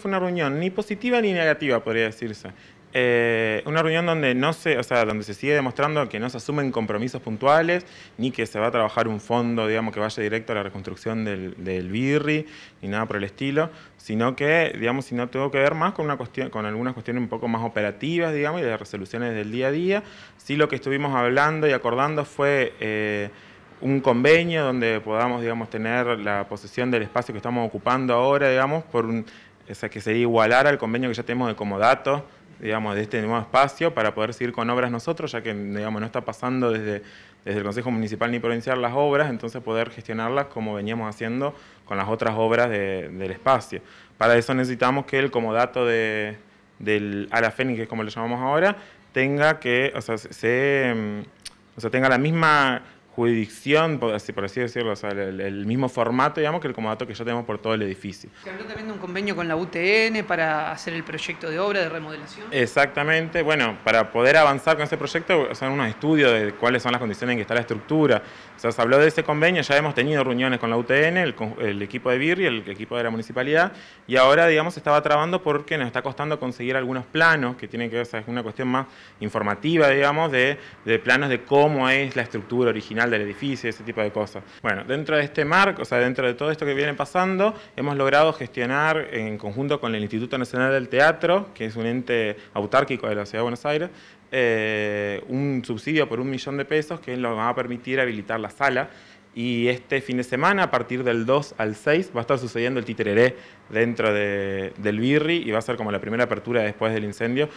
Fue una reunión ni positiva ni negativa, podría decirse. Eh, una reunión donde no se, o sea, donde se sigue demostrando que no se asumen compromisos puntuales, ni que se va a trabajar un fondo, digamos, que vaya directo a la reconstrucción del, birri, ni nada por el estilo, sino que, digamos, si no tuvo que ver más con una cuestión, con algunas cuestiones un poco más operativas, digamos, y de resoluciones del día a día. Sí lo que estuvimos hablando y acordando fue eh, un convenio donde podamos, digamos, tener la posesión del espacio que estamos ocupando ahora, digamos, por un que sería igualar al convenio que ya tenemos de comodato, digamos, de este nuevo espacio para poder seguir con obras nosotros, ya que, digamos, no está pasando desde, desde el Consejo Municipal ni Provincial las obras, entonces poder gestionarlas como veníamos haciendo con las otras obras del espacio. Para eso necesitamos que el comodato de, del Fénix, que es como lo llamamos ahora, tenga que, o sea, se, mm, o sea, tenga la misma jurisdicción, por así, decirlo, el, mismo formato, digamos, que el comodato que ya tenemos por todo el edificio. Se habló también de un convenio con la UTN para hacer el proyecto de obra de remodelación. Exactamente, bueno, para poder avanzar con ese proyecto, hacer unos estudios de cuáles son las condiciones en que está la estructura. se habló de ese convenio, ya hemos tenido reuniones con la UTN, el, equipo de y el equipo de la municipalidad, y ahora, digamos, se estaba trabando porque nos está costando conseguir algunos planos que tienen que ver, una cuestión más informativa, digamos, de planos de cómo es la estructura original del edificio, ese tipo de cosas. Bueno, dentro de este marco, o sea, dentro de todo esto que viene pasando, hemos logrado gestionar en conjunto con el Instituto Nacional del Teatro, que es un ente autárquico de la Ciudad de Buenos Aires, eh, un subsidio por un millón de pesos que nos va a permitir habilitar la sala y este fin de semana, a partir del 2 al 6, va a estar sucediendo el titereré dentro del Birri y va a ser como la primera apertura después del incendio.